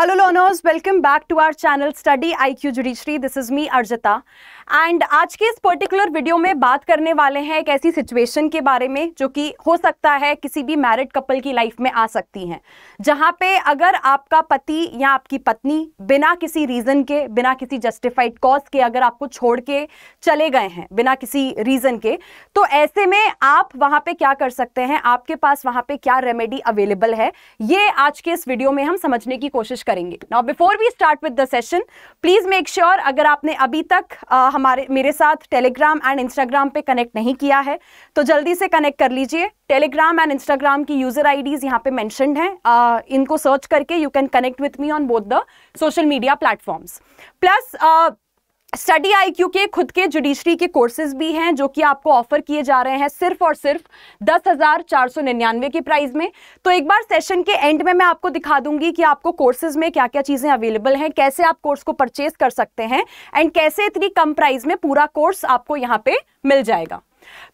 लोनोज welcome back to our channel study I Q judiciary this is me Arjita and आज के इस particular video में बात करने वाले हैं एक ऐसी सिचुएशन के बारे में जो कि हो सकता है किसी भी मैरिड कपल की लाइफ में आ सकती हैं जहाँ पे अगर आपका पति या आपकी पत्नी बिना किसी रीज़न के बिना किसी जस्टिफाइड कॉज के अगर आपको छोड़ के चले गए हैं बिना किसी रीज़न के तो ऐसे में आप वहाँ पर क्या कर सकते हैं आपके पास वहाँ पर क्या रेमेडी अवेलेबल है ये आज के इस वीडियो में हम समझने की कोशिश करेंगे now before we start with the session please make sure अगर आपने अभी तक आ, हमारे मेरे साथ टेलीग्राम एंड इंस्टाग्राम पे कनेक्ट नहीं किया है तो जल्दी से कनेक्ट कर लीजिए टेलीग्राम एंड इंस्टाग्राम की यूज़र आईडीज़ यहाँ पे मैंशनड हैं आ, इनको सर्च करके you can connect with me on both the social media platforms plus study IQ के खुद के जुडिशरी के कोर्सेज भी हैं जो कि आपको ऑफर किए जा रहे हैं सिर्फ और सिर्फ दस हज़ार चार सौ निन्यानवे के प्राइस में तो एक बार सेशन के एंड में मैं आपको दिखा दूंगी कि आपको कोर्सेज में क्या क्या चीज़ें अवेलेबल हैं कैसे आप कोर्स को परचेज कर सकते हैं एंड कैसे इतनी कम प्राइस में पूरा कोर्स आपको यहाँ पे मिल जाएगा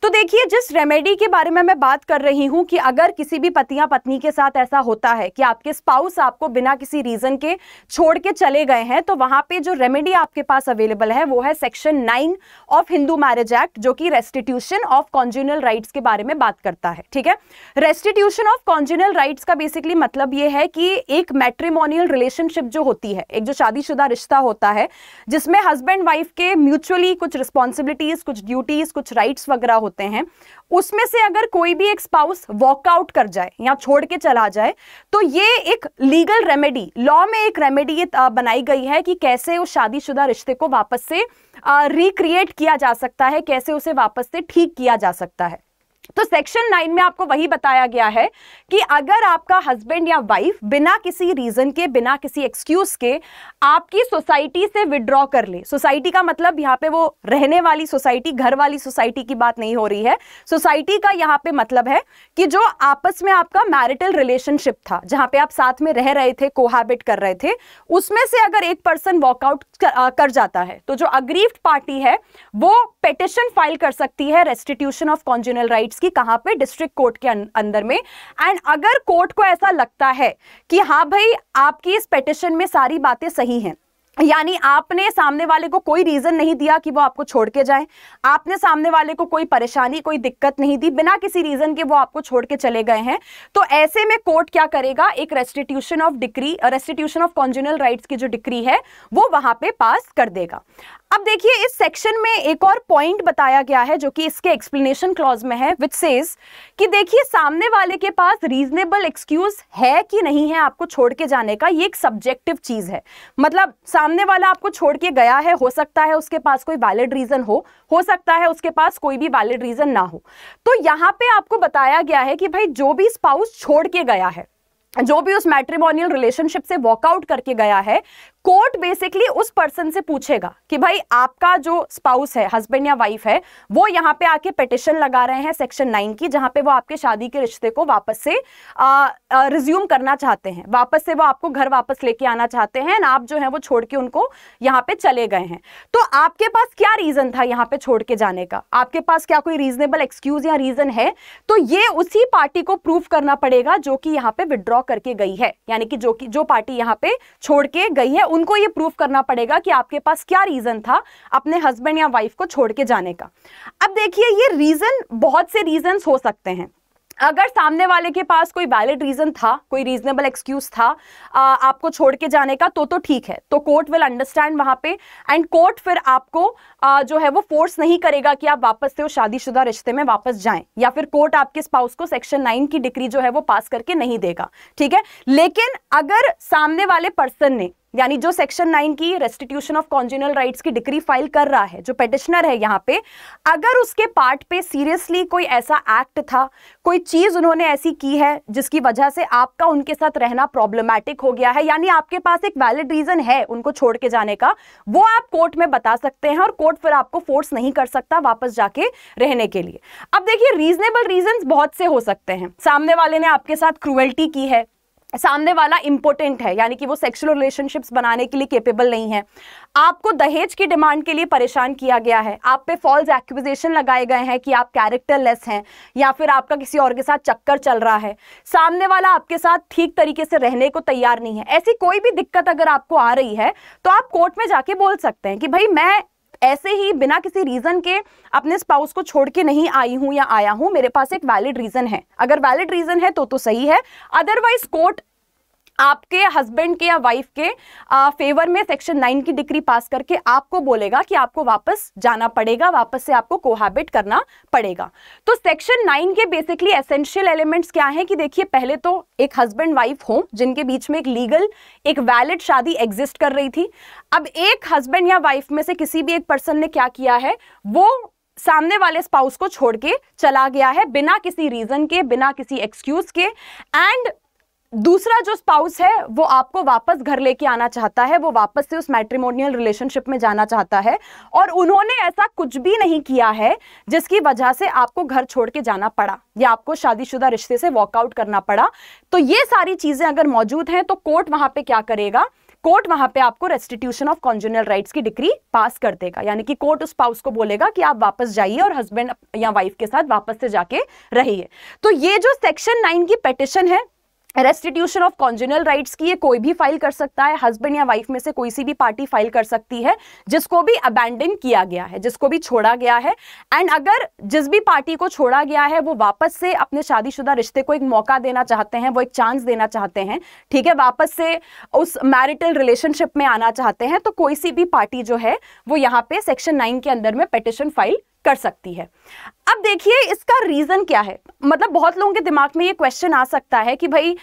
तो देखिए जिस रेमेडी के बारे में मैं बात कर रही हूं कि अगर किसी भी पतिया पत्नी के साथ ऐसा होता है कि आपके स्पाउस आपको बिना किसी रीजन के छोड़ के चले गए हैं तो वहां पे जो रेमेडी आपके पास अवेलेबल है वो है section nine of Hindu marriage act जो कि रेस्टिट्यूशन ऑफ कॉन्जुनल राइट के बारे में बात करता है ठीक है रेस्टिट्यूशन ऑफ कॉन्जुनल राइट का बेसिकली मतलब यह है कि एक मैट्रीमोनियल रिलेशनशिप जो होती है एक जो शादीशुदा रिश्ता होता है जिसमें हस्बैंड वाइफ के म्यूचुअली कुछ रिस्पॉन्सिबिलिटीज कुछ ड्यूटीज कुछ राइट्स वगैरह होते हैं उसमें से अगर कोई भी एक स्पाउस वॉकआउट कर जाए या छोड़ के चला जाए तो ये एक लीगल रेमेडी लॉ में एक रेमेडी ये बनाई गई है कि कैसे उस शादीशुदा रिश्ते को वापस से रिक्रिएट किया जा सकता है कैसे उसे वापस से ठीक किया जा सकता है तो सेक्शन नाइन में आपको वही बताया गया है कि अगर आपका हस्बैंड या वाइफ बिना किसी रीजन के बिना किसी एक्सक्यूज के आपकी सोसाइटी से विड्रॉ कर ले सोसाइटी का मतलब यहाँ पे वो रहने वाली सोसाइटी घर वाली सोसाइटी की बात नहीं हो रही है सोसाइटी का यहाँ पे मतलब है कि जो आपस में आपका मैरिटल रिलेशनशिप था जहाँ पे आप साथ में रह रहे थे कोहाबिट कर रहे थे उसमें से अगर एक पर्सन वॉकआउट कर, कर जाता है तो जो अग्रीव पार्टी है वो पेटिशन फाइल कर सकती है रेस्टिट्यूशन ऑफ कॉन्जुनल राइट्स की कहाँ पे डिस्ट्रिक्ट कोर्ट के अंदर में एंड अगर कोर्ट को ऐसा लगता है कि हाँ भाई आपकी इस पेटिशन में सारी बातें सही हैं यानी आपने सामने वाले को कोई रीज़न नहीं दिया कि वो आपको छोड़ के जाए आपने सामने वाले को कोई परेशानी कोई दिक्कत नहीं दी बिना किसी रीज़न के वो आपको छोड़ के चले गए हैं तो ऐसे में कोर्ट क्या करेगा एक restitution of decree restitution of conjugal rights की जो डिक्री है वो वहां पे पास कर देगा अब देखिए इस सेक्शन में एक और पॉइंट बताया गया है जो कि इसके एक्सप्लेनेशन क्लॉज में है विच सेज कि देखिए सामने वाले के पास रीजनेबल एक्सक्यूज है कि नहीं है आपको छोड़ के जाने का ये एक सब्जेक्टिव चीज है मतलब सामने वाला आपको छोड़ के गया है हो सकता है उसके पास कोई वैलिड रीजन हो हो सकता है उसके पास कोई भी वैलिड रीजन ना हो तो यहाँ पे आपको बताया गया है कि भाई जो भी स्पाउस छोड़ के गया है जो भी उस मैट्रिमोनियल रिलेशनशिप से वॉकआउट करके गया है कोर्ट बेसिकली उस पर्सन से पूछेगा कि भाई आपका जो स्पाउस है हस्बैंड या वाइफ है वो यहाँ पे आके पिटिशन लगा रहे हैं सेक्शन नाइन की जहाँ पे वो आपके शादी के रिश्ते को वापस से रिज्यूम करना चाहते हैं वापस से वो आपको घर वापस लेके आना चाहते हैं आप जो है वो छोड़ के उनको यहाँ पे चले गए हैं तो आपके पास क्या रीजन था यहाँ पे छोड़ के जाने का आपके पास क्या कोई रीजनेबल एक्सक्यूज या रीजन है तो ये उसी पार्टी को प्रूव करना पड़ेगा जो कि यहाँ पे विड्रॉ करके गई है यानी कि जो कि जो पार्टी यहाँ पे छोड़ के गई है उनको ये प्रूव करना पड़ेगा कि आपके पास क्या रीज़न था अपने हस्बैंड या वाइफ को छोड़ के जाने का अब देखिए ये रीज़न बहुत से रीजन हो सकते हैं अगर सामने वाले के पास कोई वैलिड रीज़न था कोई रीजनेबल एक्सक्यूज था आ, आपको छोड़ के जाने का तो तो ठीक है तो कोर्ट विल अंडरस्टैंड वहां पे एंड कोर्ट फिर आपको आ, जो है वो फोर्स नहीं करेगा कि आप वापस से वो शादीशुदा रिश्ते में वापस जाएं या फिर कोर्ट आपके स्पाउस को सेक्शन नाइन की डिग्री जो है वो पास करके नहीं देगा ठीक है लेकिन अगर सामने वाले पर्सन ने यानी जो सेक्शन नाइन की रेस्टिट्यूशन ऑफ कॉन्जुनल राइट्स की डिग्री फाइल कर रहा है जो पेटिशनर है यहाँ पे अगर उसके पार्ट पे सीरियसली कोई ऐसा एक्ट था कोई चीज उन्होंने ऐसी की है जिसकी वजह से आपका उनके साथ रहना प्रॉब्लमैटिक हो गया है यानी आपके पास एक वैलिड रीजन है उनको छोड़ के जाने का वो आप कोर्ट में बता सकते हैं और कोर्ट फिर आपको फोर्स नहीं कर सकता वापस जाके रहने के लिए अब देखिए रीजनेबल रीजन बहुत से हो सकते हैं सामने वाले ने आपके साथ क्रुएल्टी की है सामने वाला इम्पोर्टेंट है यानी कि वो सेक्सुअल रिलेशनशिप्स बनाने के लिए केपेबल नहीं है आपको दहेज की डिमांड के लिए परेशान किया गया है आप पे फॉल्स एक्विजेशन लगाए गए हैं कि आप कैरेक्टर लेस हैं या फिर आपका किसी और के साथ चक्कर चल रहा है सामने वाला आपके साथ ठीक तरीके से रहने को तैयार नहीं है ऐसी कोई भी दिक्कत अगर आपको आ रही है तो आप कोर्ट में जाके बोल सकते हैं कि भाई मैं ऐसे ही बिना किसी रीज़न के अपने स्पाउस को छोड़ के नहीं आई हूं या आया हूं मेरे पास एक वैलिड रीज़न है अगर वैलिड रीज़न है तो तो सही है अदरवाइज कोर्ट आपके हस्बैंड के या वाइफ के आ, फेवर में सेक्शन नाइन की डिग्री पास करके आपको बोलेगा कि आपको वापस जाना पड़ेगा वापस से आपको कोहाबिट करना पड़ेगा तो सेक्शन नाइन के बेसिकली एसेंशियल एलिमेंट्स क्या हैं कि देखिए पहले तो एक हस्बैंड वाइफ हो जिनके बीच में एक लीगल एक वैलिड शादी एग्जिस्ट कर रही थी अब एक हस्बैंड या वाइफ में से किसी भी एक पर्सन ने क्या किया है वो सामने वाले स्पाउस को छोड़ के चला गया है बिना किसी रीजन के बिना किसी एक्सक्यूज के एंड दूसरा जो स्पाउस है वो आपको वापस घर लेके आना चाहता है वो वापस से उस मैट्रिमोनियल रिलेशनशिप में जाना चाहता है और उन्होंने ऐसा कुछ भी नहीं किया है जिसकी वजह से आपको घर छोड़ के जाना पड़ा या आपको शादीशुदा रिश्ते से वॉकआउट करना पड़ा तो ये सारी चीज़ें अगर मौजूद हैं तो कोर्ट वहां पर क्या करेगा कोर्ट वहां पे आपको रेस्टिट्यूशन ऑफ कॉन्जुनियल राइट्स की डिग्री पास कर देगा यानी कि कोर्ट उस पाउस को बोलेगा कि आप वापस जाइए और हस्बैंड या वाइफ के साथ वापस से जाके रहिए तो ये जो सेक्शन नाइन की पेटिशन है रेस्टिट्यूशन ऑफ कॉन्जुनल राइट्स की ये कोई भी फाइल कर सकता है हस्बैंड या वाइफ में से कोई सी भी पार्टी फाइल कर सकती है जिसको भी अबैंडन किया गया है जिसको भी छोड़ा गया है एंड अगर जिस भी पार्टी को छोड़ा गया है वो वापस से अपने शादीशुदा रिश्ते को एक मौका देना चाहते हैं वो एक चांस देना चाहते हैं ठीक है वापस से उस मैरिटल रिलेशनशिप में आना चाहते हैं तो कोई सी भी पार्टी जो है वो यहाँ पे सेक्शन नाइन के अंदर में पेटिशन फाइल कर सकती है अब देखिए इसका रीज़न क्या है मतलब बहुत लोगों के दिमाग में ये क्वेश्चन आ सकता है कि भाई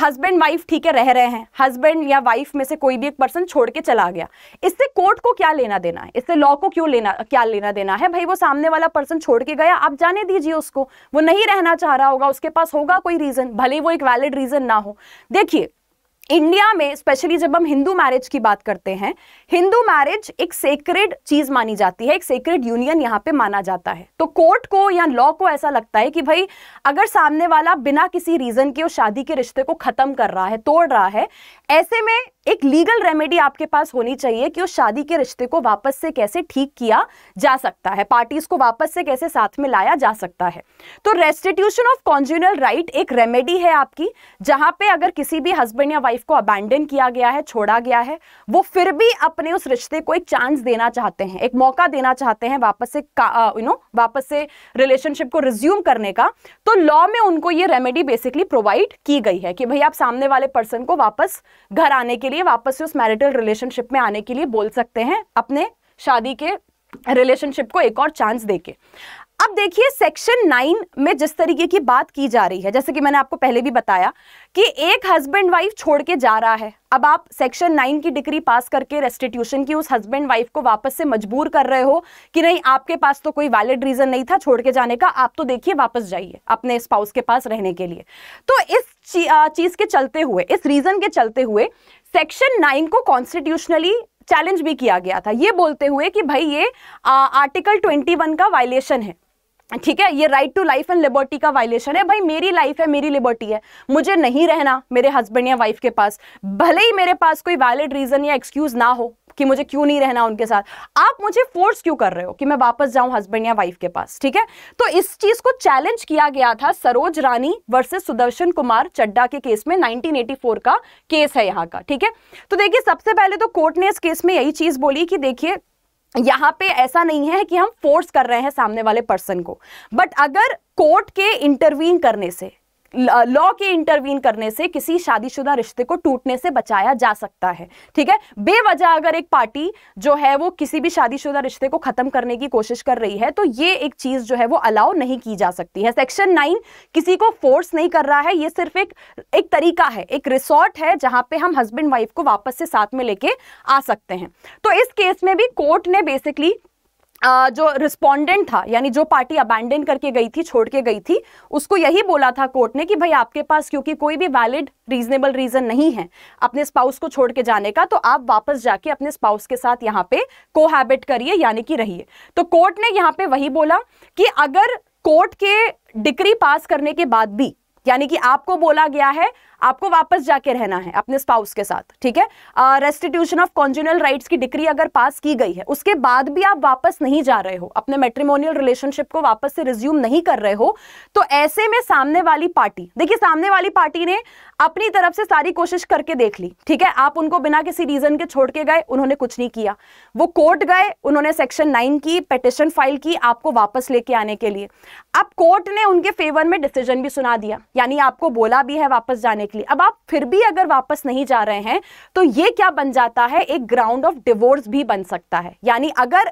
हस्बैंड वाइफ ठीक है रह रहे हैं हस्बैंड या वाइफ में से कोई भी एक पर्सन छोड़ के चला गया इससे कोर्ट को क्या लेना देना है इससे लॉ को क्यों लेना क्या लेना देना है भाई वो सामने वाला पर्सन छोड़ के गया आप जाने दीजिए उसको वो नहीं रहना चाह रहा होगा उसके पास होगा कोई रीज़न भले वो एक वैलिड रीज़न ना हो देखिए इंडिया में स्पेशली जब हम हिंदू मैरिज की बात करते हैं हिंदू मैरिज एक सेक्रेड चीज मानी जाती है एक सेक्रेड यूनियन यहाँ पे माना जाता है तो कोर्ट को या लॉ को ऐसा लगता है कि भाई अगर सामने वाला बिना किसी रीजन के उस शादी के रिश्ते को खत्म कर रहा है तोड़ रहा है ऐसे में एक लीगल रेमेडी आपके पास होनी चाहिए कि उस शादी के रिश्ते को वापस से कैसे ठीक किया जा सकता है पार्टीज को वापस से कैसे साथ में लाया जा सकता है तो रेस्टिट्यूशन ऑफ कॉन्जुनल राइट एक रेमेडी है आपकी जहां पे अगर किसी भी हस्बैंड या वाइफ को अबैंडन किया गया है छोड़ा गया है वो फिर भी अपने उस रिश्ते को एक चांस देना चाहते हैं एक मौका देना चाहते हैं वापस से यू नो वापस से रिलेशनशिप को रिज्यूम करने का तो लॉ में उनको ये रेमेडी बेसिकली प्रोवाइड की गई है कि भाई आप सामने वाले पर्सन को वापस घर आने के लिए लिए वापस से उस मैरिटल रिलेशनशिप में आने के लिए बोल सकते हैं अपने शादी के रिलेशनशिप को एक और चांस देके अब देखिए सेक्शन नाइन में जिस तरीके की बात की जा रही है जैसे कि मैंने आपको पहले भी बताया कि एक हस्बैंड वाइफ छोड़ के जा रहा है अब आप सेक्शन नाइन की डिग्री पास करके रेस्टिट्यूशन की उस हस्बैंड वाइफ को वापस से मजबूर कर रहे हो कि नहीं आपके पास तो कोई वैलिड रीजन नहीं था छोड़ के जाने का आप तो देखिए वापस जाइए अपने स्पाउस के पास रहने के लिए तो इस चीज के चलते हुए इस रीजन के चलते हुए सेक्शन नाइन को कॉन्स्टिट्यूशनली चैलेंज भी किया गया था ये बोलते हुए कि भाई ये आ, आर्टिकल ट्वेंटी वन का वायलेशन है ठीक है ये right to life and liberty का वायलेशन है भाई मेरी लाइफ है मेरी लिबर्टी है मुझे नहीं रहना मेरे हस्बैंड या वाइफ के पास भले ही मेरे पास कोई वैलिड रीज़न या एक्सक्यूज़ ना हो कि मुझे क्यों नहीं रहना उनके साथ आप मुझे फोर्स क्यों कर रहे हो कि मैं वापस जाऊं हस्बैंड या वाइफ के पास ठीक है तो इस चीज को चैलेंज किया गया था सरोज रानी वर्सेस सुदर्शन कुमार चड्डा के केस में 1984 का केस है यहाँ का ठीक है तो देखिए सबसे पहले तो कोर्ट ने इस केस में यही चीज बोली कि देखिए यहाँ पे ऐसा नहीं है कि हम फोर्स कर रहे हैं सामने वाले पर्सन को बट अगर कोर्ट के इंटरवीन करने से लॉ के इंटरवीन करने से किसी शादीशुदा रिश्ते को टूटने से बचाया जा सकता है ठीक है बेवजह अगर एक पार्टी जो है वो किसी भी शादीशुदा रिश्ते को खत्म करने की कोशिश कर रही है तो ये एक चीज जो है वो अलाउ नहीं की जा सकती है सेक्शन नाइन किसी को फोर्स नहीं कर रहा है ये सिर्फ एक एक तरीका है एक रिसोर्ट है जहां पर हम हस्बैंड वाइफ को वापस से साथ में लेके आ सकते हैं तो इस केस में भी कोर्ट ने बेसिकली जो रिस्पोंडेंट था यानी जो पार्टी अबैंडन करके गई थी छोड़ के गई थी उसको यही बोला था कोर्ट ने कि भाई आपके पास क्योंकि कोई भी वैलिड रीजनेबल रीजन नहीं है अपने स्पाउस को छोड़ के जाने का तो आप वापस जाके अपने स्पाउस के साथ यहाँ पे कोहैबिट करिए यानी कि रहिए तो कोर्ट ने यहाँ पे वही बोला कि अगर कोर्ट के डिक्री पास करने के बाद भी यानी कि आपको बोला गया है आपको वापस जाके रहना है अपने स्पाउस के साथ ठीक है रेस्टिट्यूशन ऑफ कॉन्जुनल राइट्स की डिग्री अगर पास की गई है उसके बाद भी आप वापस नहीं जा रहे हो अपने मेट्रीमोनियल रिलेशनशिप को वापस से रिज्यूम नहीं कर रहे हो तो ऐसे में सामने वाली पार्टी देखिए सामने वाली पार्टी ने अपनी तरफ से सारी कोशिश करके देख ली ठीक है आप उनको बिना किसी रीजन के छोड़ के गए उन्होंने कुछ नहीं किया वो कोर्ट गए उन्होंने सेक्शन नाइन की पटिशन फाइल की आपको वापस लेके आने के लिए अब कोर्ट ने उनके फेवर में डिसीजन भी सुना दिया यानी आपको बोला भी है वापस जाने करने के लिए अब आप फिर भी अगर वापस नहीं जा रहे हैं तो ये क्या बन जाता है एक ग्राउंड ऑफ डिवोर्स भी बन सकता है यानी अगर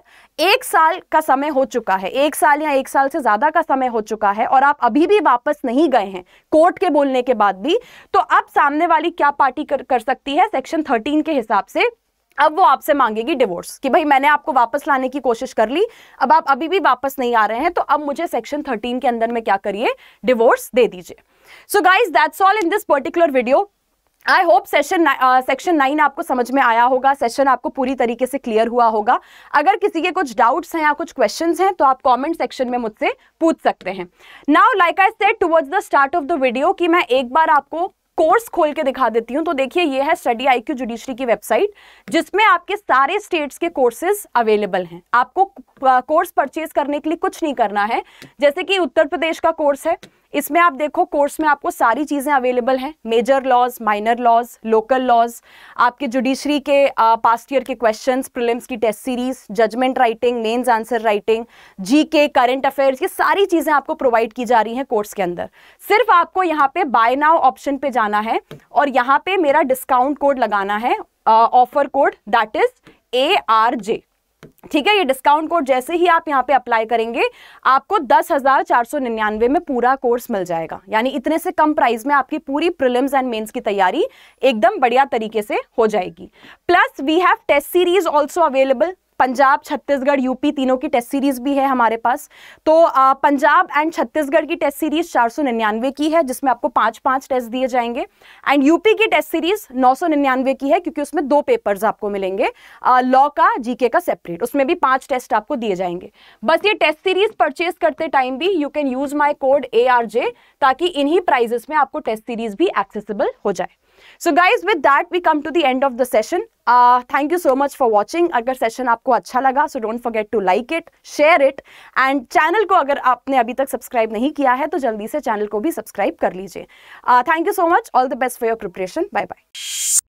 एक साल का समय हो चुका है एक साल या एक साल से ज्यादा का समय हो चुका है और आप अभी भी वापस नहीं गए हैं कोर्ट के बोलने के बाद भी तो अब सामने वाली क्या पार्टी कर, कर सकती है सेक्शन थर्टीन के हिसाब से अब वो आपसे मांगेगी डिवोर्स कि भाई मैंने आपको वापस लाने की कोशिश कर ली अब आप अभी भी वापस नहीं आ रहे हैं तो अब मुझे सेक्शन थर्टीन के अंदर में क्या करिए डिवोर्स दे दीजिए so guys that's all in this particular video I hope session section nine आपको समझ में आया होगा सेशन आपको पूरी तरीके से क्लियर हुआ होगा अगर किसी के कुछ डाउट्स हैं या कुछ क्वेश्चंस हैं तो आप कमेंट सेक्शन में मुझसे पूछ सकते हैं now like I said towards the start of the video कि मैं एक बार आपको कोर्स खोल के दिखा देती हूँ तो देखिए ये है स्टडी आई क्यू जुडिशरी की वेबसाइट जिसमें आपके सारे स्टेट्स के कोर्सेज अवेलेबल हैं आपको कोर्स परचेज करने के लिए कुछ नहीं करना है जैसे कि उत्तर प्रदेश का कोर्स है इसमें आप देखो कोर्स में आपको सारी चीज़ें अवेलेबल हैं major laws minor laws local laws आपके जुडिशरी के पास्ट ईयर के क्वेश्चंस प्रिलिम्स की test series judgement writing mains answer writing G K current affairs ये सारी चीज़ें आपको प्रोवाइड की जा रही हैं कोर्स के अंदर सिर्फ आपको यहाँ पे बाय नाउ ऑप्शन पे जाना है और यहाँ पे मेरा डिस्काउंट कोड लगाना है offer code that is A R J ठीक है ये डिस्काउंट कोड जैसे ही आप यहाँ पे अप्लाई करेंगे आपको दस हजार चार सौ निन्यानवे में पूरा कोर्स मिल जाएगा यानी इतने से कम प्राइस में आपकी पूरी प्रिलिम्स एंड मेंस की तैयारी एकदम बढ़िया तरीके से हो जाएगी plus we have test series also available Punjab Chhattisgarh UP तीनों की टेस्ट सीरीज भी है हमारे पास तो आ, पंजाब एंड छत्तीसगढ़ की टेस्ट सीरीज चार सौ निन्यानवे की है जिसमें आपको पांच पाँच टेस्ट दिए जाएंगे एंड यूपी की टेस्ट सीरीज नौ सौ निन्यानवे की है क्योंकि उसमें दो पेपर्स आपको मिलेंगे लॉ का जीके का सेपरेट उसमें भी पाँच टेस्ट आपको दिए जाएंगे बस ये टेस्ट सीरीज परचेज करते टाइम भी you can use my code A ताकि इन्हीं प्राइजेस में आपको टेस्ट सीरीज भी एक्सेसिबल हो जाए so guys with that we come to the end of the session thank you so much for watching अगर सेशन आपको अच्छा लगा so don't forget to like it share it and channel को अगर आपने अभी तक सब्सक्राइब नहीं किया है तो जल्दी से चैनल को भी सब्सक्राइब कर लीजिए thank you so much all the best for your preparation bye bye